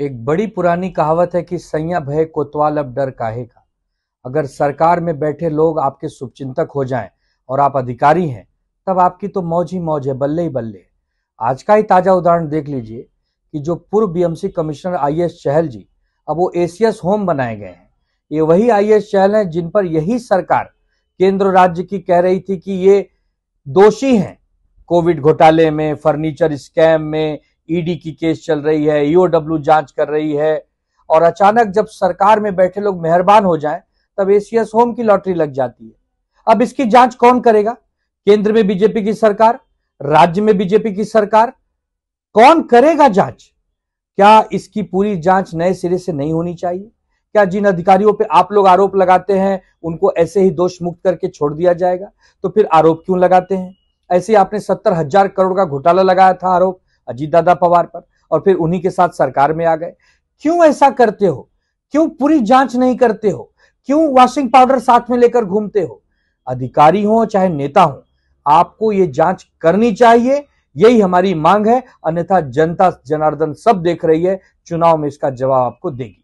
एक बड़ी पुरानी कहावत है कि सैया भय कोतवाल अब डर काहे का अगर सरकार में बैठे लोग आपके शुभचिंतक हो जाएं और आप अधिकारी हैं तब आपकी तो मौज ही मौज है बल्ले ही बल्ले आज का ही ताजा उदाहरण देख लीजिए कि जो पूर्व BMC commissioner I S Chahal ji अब वो एसीएस होम बनाए गए हैं ये वही आई एस चहल हैं जिन पर यही सरकार केंद्र राज्य की कह रही थी कि ये दोषी हैं कोविड घोटाले में फर्नीचर स्कैम में ईडी e की केस चल रही है ईओडब्ल्यू e जांच कर रही है और अचानक जब सरकार में बैठे लोग मेहरबान हो जाएं तब एसीएस होम की लॉटरी लग जाती है अब इसकी जांच कौन करेगा केंद्र में बीजेपी की सरकार राज्य में बीजेपी की सरकार कौन करेगा जांच क्या इसकी पूरी जांच नए सिरे से नहीं होनी चाहिए क्या जिन अधिकारियों पे आप लोग आरोप लगाते हैं उनको ऐसे ही दोष मुक्त करके छोड़ दिया जाएगा तो फिर आरोप क्यों लगाते हैं ऐसे आपने सत्तर हजार करोड़ का घोटाला लगाया था आरोप अजीत दादा पवार पर और फिर उन्हीं के साथ सरकार में आ गए क्यों ऐसा करते हो क्यों पूरी जांच नहीं करते हो क्यों वॉशिंग पाउडर साथ में लेकर घूमते हो अधिकारी हो चाहे नेता हो आपको ये जांच करनी चाहिए यही हमारी मांग है अन्यथा जनता जनार्दन सब देख रही है चुनाव में इसका जवाब आपको देगी